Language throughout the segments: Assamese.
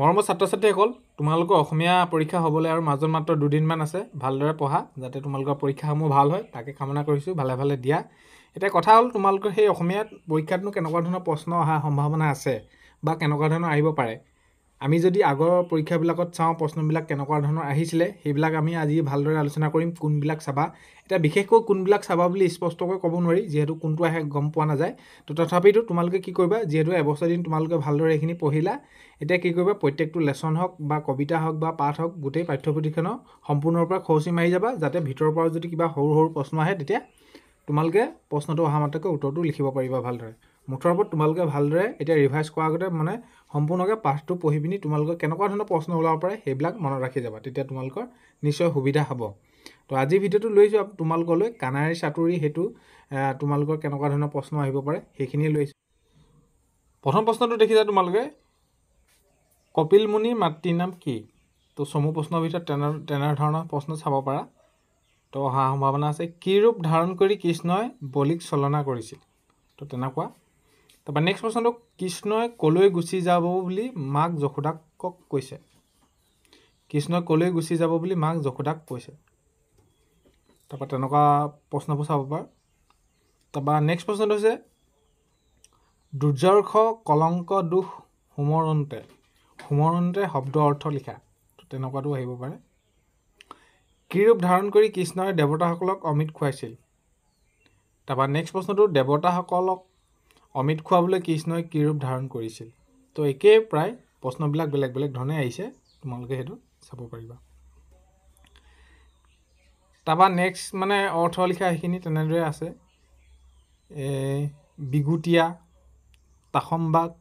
মৰমৰ ছাত্ৰ ছাত্ৰীসকল তোমালোকৰ অসমীয়া পৰীক্ষা হ'বলৈ আৰু মাজত মাত্ৰ দুদিনমান আছে ভালদৰে পঢ়া যাতে তোমালোকৰ পৰীক্ষাসমূহ ভাল হয় তাকে কামনা কৰিছোঁ ভালে ভালে দিয়া এতিয়া কথা হ'ল তোমালোকৰ সেই অসমীয়া পৰীক্ষাতনো কেনেকুৱা ধৰণৰ প্ৰশ্ন অহাৰ সম্ভাৱনা আছে বা কেনেকুৱা ধৰণৰ আহিব পাৰে আমি যদি আগৰ পৰীক্ষাবিলাকত চাওঁ প্ৰশ্নবিলাক কেনেকুৱা ধৰণৰ আহিছিলে সেইবিলাক আমি আজি ভালদৰে আলোচনা কৰিম কোনবিলাক চাবা এতিয়া বিশেষকৈ কোনবিলাক চাবা বুলি স্পষ্টকৈ ক'ব নোৱাৰি যিহেতু কোনটো আহে গম পোৱা নাযায় তো তথাপিতো তোমালোকে কি কৰিবা যিহেতু এবছৰ দিন তোমালোকে ভালদৰে এইখিনি পঢ়িলা এতিয়া কি কৰিবা প্ৰত্যেকটো লেচন হওক বা কবিতা হওক বা পাঠ হওক গোটেই পাঠ্যপুথিখনৰ সম্পূৰ্ণৰ পৰা খৰচি মাৰি যাবা যাতে ভিতৰৰ পৰাও যদি কিবা সৰু সৰু প্ৰশ্ন আহে তেতিয়া তোমালোকে প্ৰশ্নটো অহা মাত্ৰকৈ উত্তৰটো লিখিব পাৰিবা ভালদৰে মুঠৰ ওপৰত তোমালোকে ভালদৰে এতিয়া ৰিভাইজ কৰাৰ আগতে মানে সম্পূৰ্ণকৈ পাঠটো পঢ়ি পিনি তোমালোকে কেনেকুৱা ধৰণৰ প্ৰশ্ন ওলাব পাৰে সেইবিলাক মনত ৰাখি যাবা তেতিয়া তোমালোকৰ নিশ্চয় সুবিধা হ'ব তো আজি ভিডিঅ'টো লৈছোঁ তোমালোকলৈ কানাৰী চাতুৰি সেইটো তোমালোকৰ কেনেকুৱা ধৰণৰ প্ৰশ্ন আহিব পাৰে সেইখিনিয়ে লৈছোঁ প্ৰথম প্ৰশ্নটো দেখিছা তোমালোকে কপিল মুনিৰ মাতৃ নাম কি তো চমু প্ৰশ্নৰ ভিতৰত তেনে তেনেধৰণৰ প্ৰশ্ন চাব পাৰা তো অহা সম্ভাৱনা আছে কি ৰূপ ধাৰণ কৰি কৃষ্ণই বলিক চলনা কৰিছিল তো তেনেকুৱা তাৰপৰা নেক্সট প্ৰশ্নটো কৃষ্ণই ক'লৈ গুচি যাব বুলি মাক যশোদাকক কৈছে কৃষ্ণই ক'লৈ গুচি যাব বুলি মাক যশোদাক কৈছে তাৰপৰা তেনেকুৱা প্ৰশ্নবোৰ চাব পাৰ তাৰপৰা নেক্সট প্ৰশ্নটো হৈছে দুৰ্যৰ্ষ কলংক দোষ সোমৰণতে সোমৰণতে শব্দ অৰ্থ লিখা তেনেকুৱাটো আহিব পাৰে কি ৰূপ ধাৰণ কৰি কৃষ্ণই দেৱতাসকলক অমৃত খুৱাইছিল তাৰপৰা নেক্সট প্ৰশ্নটো দেৱতাসকলক অমিত খোৱাবলৈ কৃষ্ণই কি ৰূপ ধাৰণ কৰিছিল তো একেই প্ৰায় প্ৰশ্নবিলাক বেলেগ বেলেগ ধৰণে আহিছে তোমালোকে সেইটো চাব পাৰিবা তাৰপৰা নেক্সট মানে অৰ্থ লিখা সেইখিনি তেনেদৰে আছে বিগুটীয়া তাসম্বাগ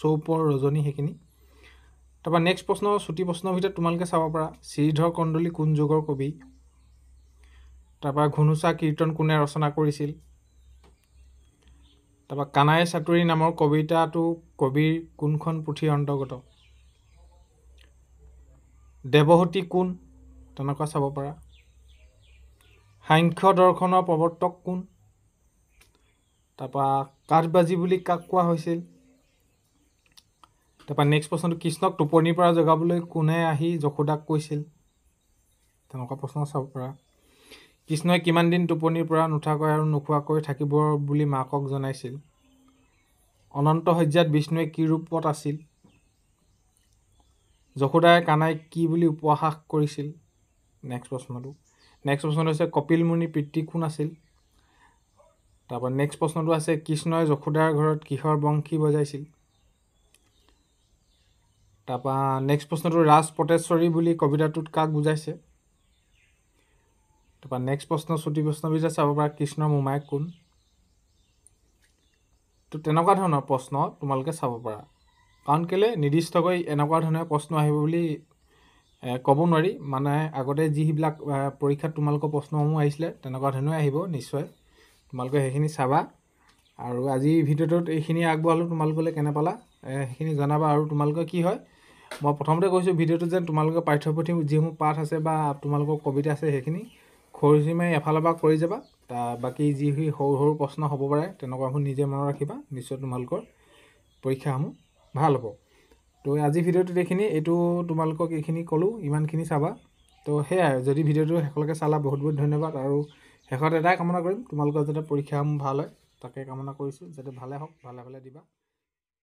চৌপৰ ৰজনী সেইখিনি তাৰপৰা নেক্সট প্ৰশ্ন চুটি প্ৰশ্নৰ ভিতৰত তোমালোকে চাব পাৰা শ্ৰীধৰ কন্দলী কোন যুগৰ কবি তাৰপৰা ঘুনুচা কীৰ্তন কোনে ৰচনা কৰিছিল তাৰপৰা কানাই চাতুৰী নামৰ কবিতাটো কবিৰ কোনখন পুথিৰ অন্তৰ্গত দেৱহতী কোন তেনেকুৱা চাব পাৰা সাংখ্য দৰ্শনৰ প্ৰৱৰ্তক কোন তাৰপৰা কাঠবাজি বুলি কাক কোৱা হৈছিল তাৰপৰা নেক্সট প্ৰশ্নটো কৃষ্ণক টোপনিৰ পৰা জগাবলৈ কোনে আহি যশোদাক কৈছিল তেনেকুৱা প্ৰশ্ন চাব পাৰা কৃষ্ণই কিমান দিন টোপনিৰ পৰা নুঠাকৈ আৰু নোখোৱাকৈ থাকিব বুলি মাকক জনাইছিল অনন্ত শয্যাত বিষ্ণুৱে কি ৰূপত আছিল যশোদাই কানাই কি বুলি উপহাস কৰিছিল নেক্সট প্ৰশ্নটো নেক্সট প্ৰশ্নটো হৈছে কপিল মুনিৰ পিতৃ কোন আছিল তাৰপৰা নেক্সট প্ৰশ্নটো আছে কৃষ্ণই যশোদাৰ ঘৰত কিহৰ বংশী বজাইছিল তাৰপৰা নেক্সট প্ৰশ্নটো ৰাজ পটেশ্বৰী বুলি কবিতাটোত কাক বুজাইছে তাৰপৰা নেক্সট প্ৰশ্ন শ্ৰুতি বৈষ্ণৱী যে চাব পাৰা কৃষ্ণ মোমায়েক কোন তো তেনেকুৱা ধৰণৰ প্ৰশ্ন তোমালোকে চাব পাৰা কাৰণ কেলৈ নিৰ্দিষ্টকৈ এনেকুৱা ধৰণে প্ৰশ্ন আহিব বুলি ক'ব নোৱাৰি মানে আগতে যিবিলাক পৰীক্ষাত তোমালোকৰ প্ৰশ্নসমূহ আহিছিলে তেনেকুৱা ধৰণে আহিব নিশ্চয় তোমালোকে সেইখিনি চাবা আৰু আজি ভিডিঅ'টোত এইখিনি আগবঢ়ালোঁ তোমালোকলৈ কেনে পালা সেইখিনি জনাবা আৰু তোমালোকৰ কি হয় মই প্ৰথমতে কৈছোঁ ভিডিঅ'টোত যেন তোমালোকৰ পাঠ্যপুথি যিসমূহ পাঠ আছে বা তোমালোকৰ কবিতা আছে সেইখিনি খৰচি মাৰি এফালৰ পৰা কৰি যাবা তা বাকী যি সৰু সৰু প্ৰশ্ন হ'ব পাৰে তেনেকুৱাবোৰ নিজে মনত ৰাখিবা নিশ্চয় তোমালোকৰ পৰীক্ষাসমূহ ভাল হ'ব তো আজি ভিডিঅ'টোত এইখিনি এইটো তোমালোকক এইখিনি ক'লোঁ ইমানখিনি চাবা তো সেয়াই যদি ভিডিঅ'টো শেষলৈকে চালা বহুত বহুত ধন্যবাদ আৰু শেষত এটাই কামনা কৰিম তোমালোকৰ যাতে পৰীক্ষাসমূহ ভাল হয় তাকে কামনা কৰিছোঁ যাতে ভালে হওক ভালে ভালে দিবা